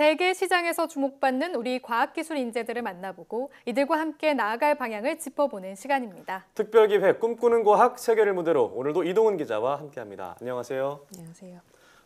세계 시장에서 주목받는 우리 과학기술 인재들을 만나보고 이들과 함께 나아갈 방향을 짚어보는 시간입니다. 특별기획 꿈꾸는 과학 세계를 무대로 오늘도 이동훈 기자와 함께합니다. 안녕하세요. 안녕하세요.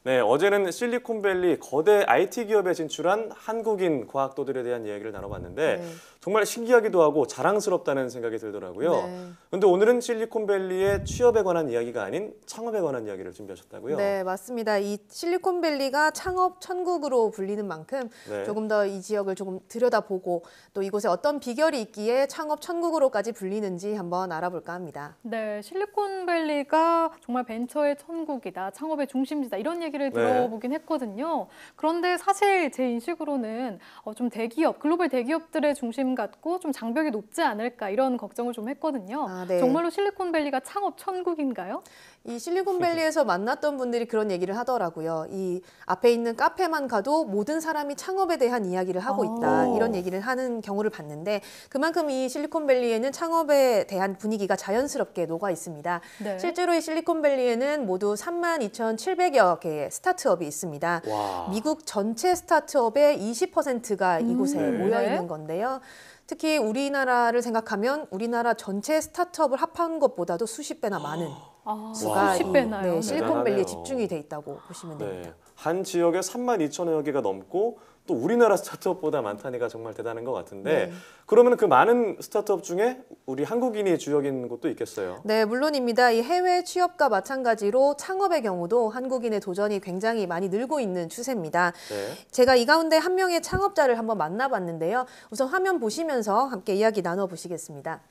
네, 어제는 실리콘밸리 거대 IT 기업에 진출한 한국인 과학도들에 대한 이야기를 나눠봤는데 네. 정말 신기하기도 하고 자랑스럽다는 생각이 들더라고요. 네. 그런데 오늘은 실리콘밸리의 취업에 관한 이야기가 아닌 창업에 관한 이야기를 준비하셨다고요? 네, 맞습니다. 이 실리콘밸리가 창업 천국으로 불리는 만큼 네. 조금 더 이 지역을 조금 들여다보고 또 이곳에 어떤 비결이 있기에 창업 천국으로까지 불리는지 한번 알아볼까 합니다. 네, 실리콘밸리가 정말 벤처의 천국이다, 창업의 중심지다 이런 얘기 얘기를 네. 들어보긴 네. 했거든요. 그런데 사실 제 인식으로는 어, 좀 대기업, 글로벌 대기업들의 중심 같고 좀 장벽이 높지 않을까 이런 걱정을 좀 했거든요. 아, 네. 정말로 실리콘밸리가 창업 천국인가요? 이 실리콘밸리에서 만났던 분들이 그런 얘기를 하더라고요. 이 앞에 있는 카페만 가도 모든 사람이 창업에 대한 이야기를 하고 아. 있다. 오. 이런 얘기를 하는 경우를 봤는데 그만큼 이 실리콘밸리에는 창업에 대한 분위기가 자연스럽게 녹아 있습니다. 네. 실제로 이 실리콘밸리에는 모두 32,700여 개의 스타트업이 있습니다. 와. 미국 전체 스타트업의 20%가 음. 이곳에 음. 모여 있는 건데요. 특히 우리나라를 생각하면 우리나라 전체 스타트업을 합한 것보다도 수십 배나 많은 아, 수가 수십 배나요? 네, 실리콘밸리에 집중이 돼 있다고 보시면 네. 됩니다. 네. 한 지역에 3만 2천여 개가 넘고 또 우리나라 스타트업보다 많다니까 정말 대단한 것 같은데 네. 그러면 그 많은 스타트업 중에 우리 한국인이 주역인 곳도 있겠어요. 네, 물론입니다. 이 해외 취업과 마찬가지로 창업의 경우도 한국인의 도전이 굉장히 많이 늘고 있는 추세입니다. 네. 제가 이 가운데 한 명의 창업자를 한번 만나봤는데요. 우선 화면 보시면서 함께 이야기 나눠보시겠습니다.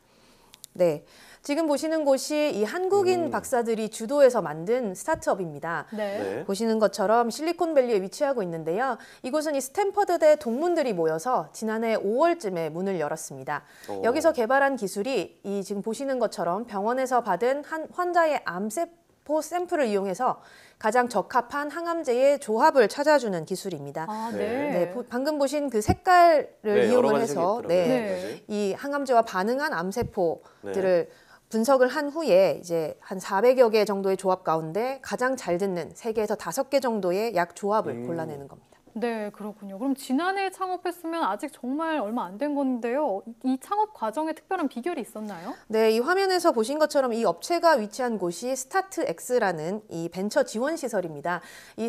네. 지금 보시는 곳이 이 한국인 음. 박사들이 주도해서 만든 스타트업입니다. 네. 네. 보시는 것처럼 실리콘밸리에 위치하고 있는데요. 이곳은 이 스탠퍼드대 동문들이 모여서 지난해 5월쯤에 문을 열었습니다. 오. 어. 여기서 개발한 기술이 이 지금 보시는 것처럼 병원에서 받은 한 환자의 암세 포포 샘플을 이용해서 가장 적합한 항암제의 조합을 찾아주는 기술입니다. 아, 네. 네. 네 방금 보신 그 색깔을 네, 이용을 해서 네, 이 항암제와 반응한 암세포들을 네. 분석을 한 후에 이제 한 400여 개 정도의 조합 가운데 가장 잘 듣는 세개에서 다섯 개 정도의 약 조합을 음. 골라내는 겁니다. 네, 그렇군요. 그럼 지난해 창업했으면 아직 정말 얼마 안 된 건데요. 이 창업 과정에 특별한 비결이 있었나요? 네, 이 화면에서 보신 것처럼 이 업체가 위치한 곳이 스타트X라는 이 벤처 지원 시설입니다. 이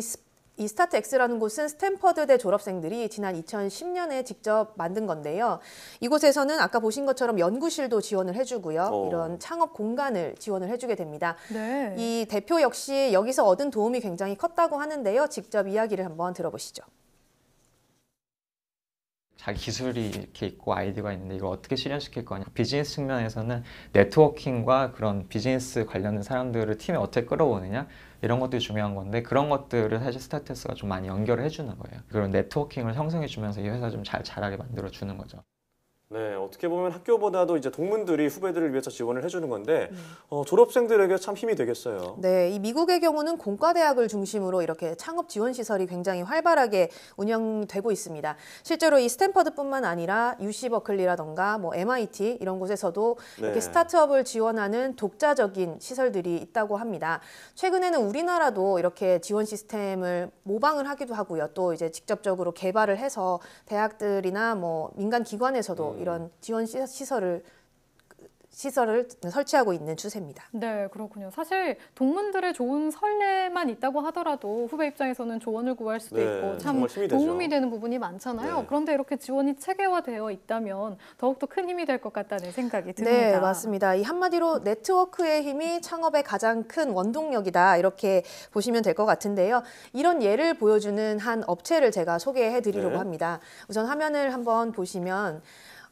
이스타트X라는 곳은 스탠퍼드대 졸업생들이 지난 2010년에 직접 만든 건데요. 이곳에서는 아까 보신 것처럼 연구실도 지원을 해주고요. 어. 이런 창업 공간을 지원을 해주게 됩니다. 네. 이 대표 역시 여기서 얻은 도움이 굉장히 컸다고 하는데요. 직접 이야기를 한번 들어보시죠. 자기 기술이 이렇게 있고 아이디어가 있는데 이걸 어떻게 실현시킬 거냐 비즈니스 측면에서는 네트워킹과 그런 비즈니스 관련된 사람들을 팀에 어떻게 끌어오느냐 이런 것들이 중요한 건데 그런 것들을 사실 스타트스가 좀 많이 연결을 해주는 거예요 그런 네트워킹을 형성해주면서 이 회사 좀 잘 자라게 만들어주는 거죠 네, 어떻게 보면 학교보다도 이제 동문들이 후배들을 위해서 지원을 해주는 건데 네. 어, 졸업생들에게 참 힘이 되겠어요. 네, 이 미국의 경우는 공과대학을 중심으로 이렇게 창업 지원 시설이 굉장히 활발하게 운영되고 있습니다. 실제로 이 스탠퍼드뿐만 아니라 UC 버클리라던가 뭐 MIT 이런 곳에서도 이렇게 네. 스타트업을 지원하는 독자적인 시설들이 있다고 합니다. 최근에는 우리나라도 이렇게 지원 시스템을 모방을 하기도 하고요. 또 이제 직접적으로 개발을 해서 대학들이나 뭐 민간 기관에서도 음. 이런 지원 시설을 시설을 설치하고 있는 추세입니다. 네, 그렇군요. 사실 동문들의 좋은 설례만 있다고 하더라도 후배 입장에서는 조언을 구할 수도 네, 있고 참 도움이 되는 부분이 많잖아요. 네. 그런데 이렇게 지원이 체계화되어 있다면 더욱더 큰 힘이 될 것 같다는 생각이 듭니다. 네, 맞습니다. 이 한마디로 네트워크의 힘이 창업의 가장 큰 원동력이다 이렇게 보시면 될 것 같은데요. 이런 예를 보여주는 한 업체를 제가 소개해드리려고 네. 합니다. 우선 화면을 한번 보시면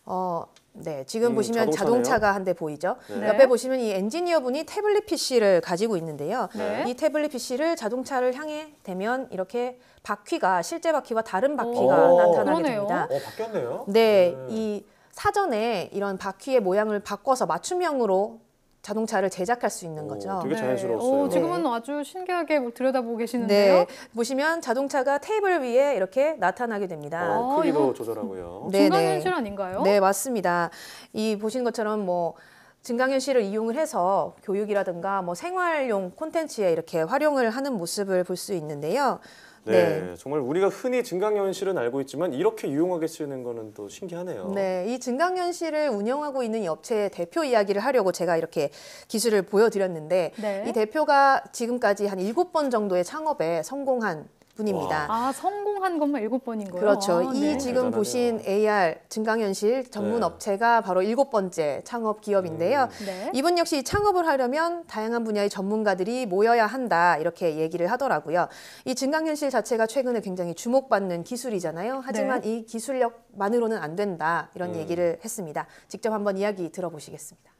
어, 네, 지금 음, 보시면 자동차네요. 자동차가 한 대 보이죠. 네. 옆에 보시면 이 엔지니어분이 태블릿 PC를 가지고 있는데요. 네. 이 태블릿 PC를 자동차를 향해 대면 이렇게 바퀴가 실제 바퀴와 다른 바퀴가 오, 나타나게 그러네요. 됩니다. 어, 바뀌었네요. 네, 네, 이 사전에 이런 바퀴의 모양을 바꿔서 맞춤형으로 자동차를 제작할 수 있는 거죠. 되게 네. 자연스러웠어요. 오, 지금은 아주 신기하게 뭐 들여다보고 계시는데요. 네, 보시면 자동차가 테이블 위에 이렇게 나타나게 됩니다. 어, 크기도 아, 조절하고요. 중간 현실 네, 네. 아닌가요? 네, 맞습니다. 이 보시는 것처럼 뭐 증강현 실을 이용을 해서 교육이라든가 뭐 생활용 콘텐츠에 이렇게 활용을 하는 모습을 볼 수 있는데요. 네, 네, 정말 우리가 흔히 증강현실은 알고 있지만 이렇게 유용하게 쓰는 거는 또 신기하네요. 네, 이 증강현실을 운영하고 있는 이 업체의 대표 이야기를 하려고 제가 이렇게 기술을 보여드렸는데 네. 이 대표가 지금까지 한 일곱 번 정도의 창업에 성공한 분입니다. 아, 성공한 것만 일곱 번인 거예요? 그렇죠. 아, 이 네. 지금 대단하네요. 보신 AR 증강현실 전문 네. 업체가 바로 일곱 번째 창업 기업인데요. 음. 네. 이분 역시 창업을 하려면 다양한 분야의 전문가들이 모여야 한다 이렇게 얘기를 하더라고요. 이 증강현실 자체가 최근에 굉장히 주목받는 기술이잖아요. 하지만 네. 이 기술력만으로는 안 된다 이런 음. 얘기를 했습니다. 직접 한번 이야기 들어보시겠습니다.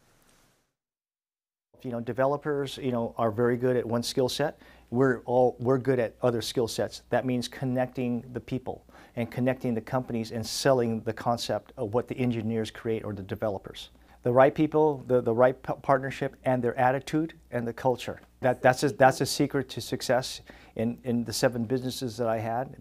You know, developers, you know, are very good at one skill set. we're all we're good at other skill sets. That means connecting the people and connecting the companies and selling the concept of what the engineers create or the developers. The right people, the, the right partnership, and their attitude and the culture. That, that's, a, that's a secret to success in, in the seven businesses that I had.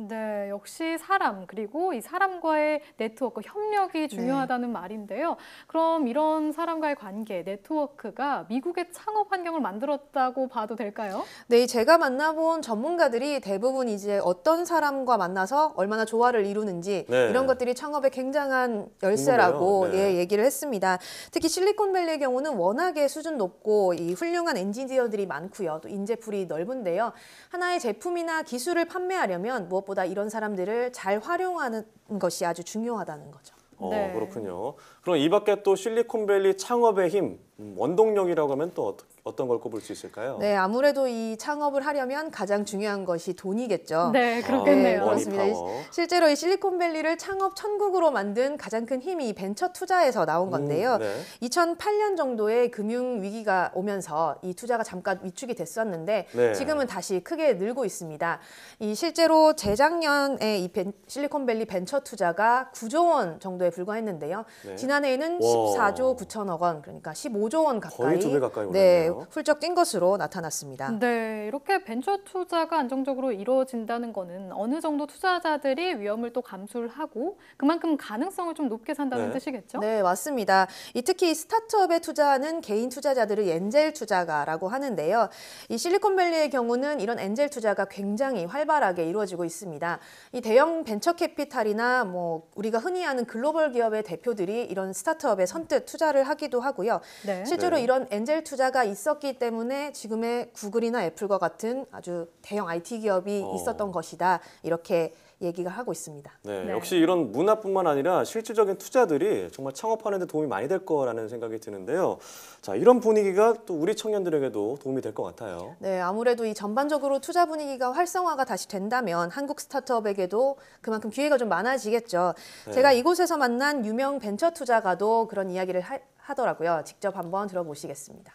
네, 역시 사람 그리고 이 사람과의 네트워크 협력이 네. 중요하다는 네. 말인데요. 그럼 이런 사람과의 관계, 네트워크가 미국의 창업 환경을 만들었다고 봐도 될까요? 네, 제가 만나본 전문가들이 대부분 이제 어떤 사람과 만나서 얼마나 조화를 이루는지 네. 이런 것들이 창업에 굉장한 열쇠라고 네. 예, 얘기를 했습니다. 특히 실리콘밸리의 경우는 워낙에 수준 높고 이 훌륭한 엔지니어들이 많고요. 또 인재풀이 넓은데요. 하나의 제품이나 기술을 판매하려면 뭐 것보다 이런 사람들을 잘 활용하는 것이 아주 중요하다는 거죠. 어, 네. 그렇군요. 그럼 이 밖에 또 실리콘밸리 창업의 힘 음, 원동력이라고 하면 또 어떤 걸 꼽을 수 있을까요? 네, 아무래도 이 창업을 하려면 가장 중요한 것이 돈이겠죠. 네, 아, 그렇겠네요. 아, 그렇습니다. 실제로 이 실리콘밸리를 창업 천국으로 만든 가장 큰 힘이 벤처 투자에서 나온 음, 건데요. 음, 네. 2008년 정도에 금융 위기가 오면서 이 투자가 잠깐 위축이 됐었는데 네. 지금은 다시 크게 늘고 있습니다. 이 실제로 재작년에 이 벤, 실리콘밸리 벤처 투자가 9조 원 정도에 불과했는데요. 네. 지난해에는 14조 9천억 원, 그러니까 15 5조 원 가까이, 거의 두배 가까이 네, 올랐네요. 훌쩍 뛴 것으로 나타났습니다. 네, 이렇게 벤처 투자가 안정적으로 이루어진다는 것은 어느 정도 투자자들이 위험을 또 감수를 하고 그만큼 가능성을 좀 높게 산다는 네. 뜻이겠죠? 네, 맞습니다. 이 특히 스타트업에 투자하는 개인 투자자들을 엔젤 투자가라고 하는데요. 이 실리콘밸리의 경우는 이런 엔젤 투자가 굉장히 활발하게 이루어지고 있습니다. 이 대형 벤처 캐피탈이나 뭐 우리가 흔히 아는 글로벌 기업의 대표들이 이런 스타트업에 선뜻 투자를 하기도 하고요. 네. 네. 실제로 네. 이런 엔젤 투자가 있었기 때문에 지금의 구글이나 애플과 같은 아주 대형 IT 기업이 어. 있었던 것이다. 이렇게 얘기가 하고 있습니다. 네, 네, 역시 이런 문화뿐만 아니라 실질적인 투자들이 정말 창업하는 데 도움이 많이 될 거라는 생각이 드는데요. 자, 이런 분위기가 또 우리 청년들에게도 도움이 될 것 같아요. 네, 아무래도 이 전반적으로 투자 분위기가 활성화가 다시 된다면 한국 스타트업에게도 그만큼 기회가 좀 많아지겠죠. 네. 제가 이곳에서 만난 유명 벤처 투자가도 그런 이야기를 하, 하더라고요. 직접 한번 들어보시겠습니다.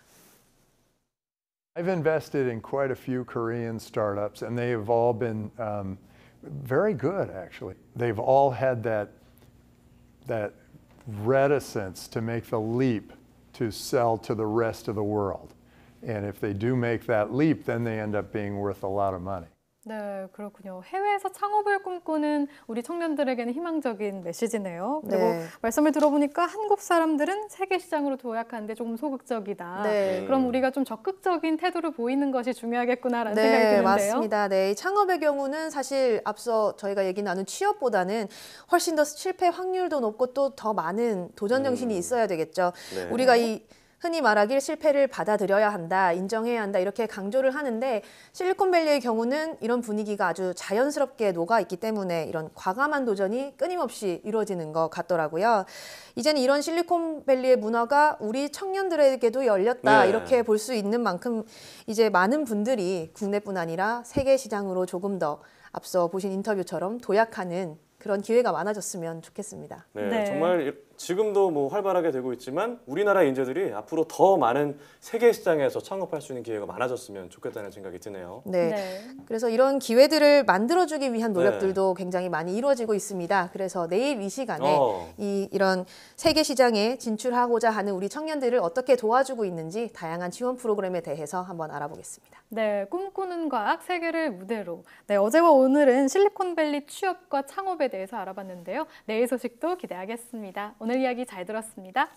I've invested in quite a few Korean startups, and they have all been um, very good, actually. They've all had that, that reticence to make the leap to sell to the rest of the world. And if they do make that leap, then they end up being worth a lot of money. 네, 그렇군요. 해외에서 창업을 꿈꾸는 우리 청년들에게는 희망적인 메시지네요. 그리고 네. 말씀을 들어보니까 한국 사람들은 세계 시장으로 도약하는데 조금 소극적이다. 네. 그럼 우리가 좀 적극적인 태도를 보이는 것이 중요하겠구나라는 네, 생각이 드는데요. 맞습니다. 네, 창업의 경우는 사실 앞서 저희가 얘기 나눈 취업보다는 훨씬 더 실패 확률도 높고 또 더 많은 도전 정신이 음. 있어야 되겠죠. 네. 우리가 이 흔히 말하길 실패를 받아들여야 한다, 인정해야 한다 이렇게 강조를 하는데 실리콘밸리의 경우는 이런 분위기가 아주 자연스럽게 녹아 있기 때문에 이런 과감한 도전이 끊임없이 이루어지는 것 같더라고요. 이제는 이런 실리콘밸리의 문화가 우리 청년들에게도 열렸다 네. 이렇게 볼 수 있는 만큼 이제 많은 분들이 국내뿐 아니라 세계 시장으로 조금 더 앞서 보신 인터뷰처럼 도약하는 그런 기회가 많아졌으면 좋겠습니다. 네, 네. 정말 지금도 뭐 활발하게 되고 있지만 우리나라 인재들이 앞으로 더 많은 세계 시장에서 창업할 수 있는 기회가 많아졌으면 좋겠다는 생각이 드네요. 네. 네. 그래서 이런 기회들을 만들어주기 위한 네. 노력들도 네. 굉장히 많이 이루어지고 있습니다. 그래서 내일 이 시간에 어. 이, 이런 세계 시장에 진출하고자 하는 우리 청년들을 어떻게 도와주고 있는지 다양한 지원 프로그램에 대해서 한번 알아보겠습니다. 네, 꿈꾸는 과학 세계를 무대로. 네, 어제와 오늘은 실리콘밸리 취업과 창업에 대해서 알아봤는데요. 내일 소식도 기대하겠습니다. 오늘 오늘 이야기 잘 들었습니다.